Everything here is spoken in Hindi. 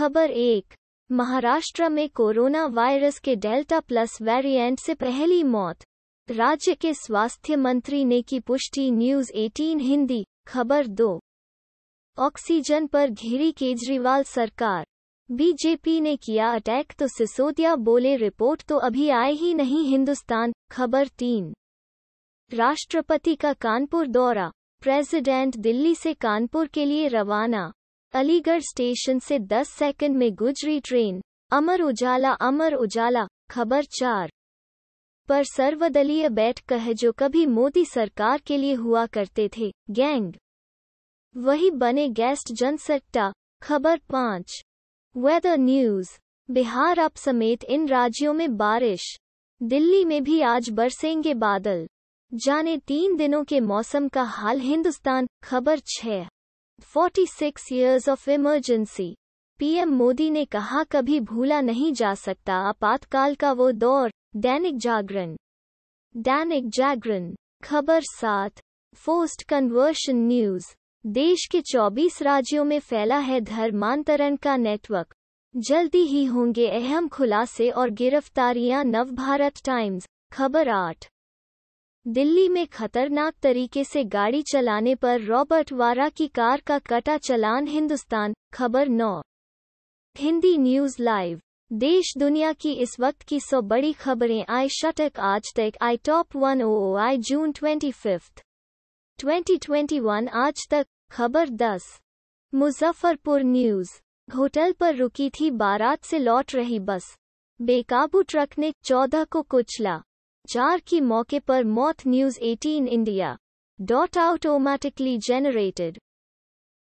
खबर एक महाराष्ट्र में कोरोना वायरस के डेल्टा प्लस वेरिएंट से पहली मौत राज्य के स्वास्थ्य मंत्री ने की पुष्टि न्यूज 18 हिंदी खबर दो ऑक्सीजन पर घिरी केजरीवाल सरकार बीजेपी ने किया अटैक तो सिसोदिया बोले रिपोर्ट तो अभी आए ही नहीं हिंदुस्तान खबर तीन राष्ट्रपति का कानपुर दौरा प्रेसिडेंट दिल्ली से कानपुर के लिए रवाना अलीगढ़ स्टेशन से 10 सेकंड में गुजरी ट्रेन अमर उजाला अमर उजाला खबर चार पर सर्वदलीय बैठक है जो कभी मोदी सरकार के लिए हुआ करते थे गैंग वही बने गेस्ट जनसट्टा खबर पाँच वेदर न्यूज बिहार अप समेत इन राज्यों में बारिश दिल्ली में भी आज बरसेंगे बादल जाने तीन दिनों के मौसम का हाल हिंदुस्तान खबर छः 46 years of emergency PM Modi ने कहा कभी भूला नहीं जा सकता आपातकाल का वो दौर दैनिक जागरण दैनिक जागरण खबर सात फोस्ट कन्वर्शन न्यूज देश के 24 राज्यों में फैला है धर्मांतरण का नेटवर्क जल्दी ही होंगे अहम खुलासे और गिरफ्तारियां नवभारत टाइम्स खबर आठ दिल्ली में खतरनाक तरीके से गाड़ी चलाने पर रॉबर्ट वारा की कार का कटा चलान हिंदुस्तान खबर नौ हिंदी न्यूज लाइव देश दुनिया की इस वक्त की सौ बड़ी खबरें आई शटक आज तक आई टॉप वन ओ आई June twenty fifth twenty twenty one Aaj Tak खबर दस मुजफ्फरपुर न्यूज होटल पर रुकी थी बारात से लौट रही बस बेकाबू ट्रक ने चौदह को कुचला चार की मौके पर मौत news 18 India dot automatically generated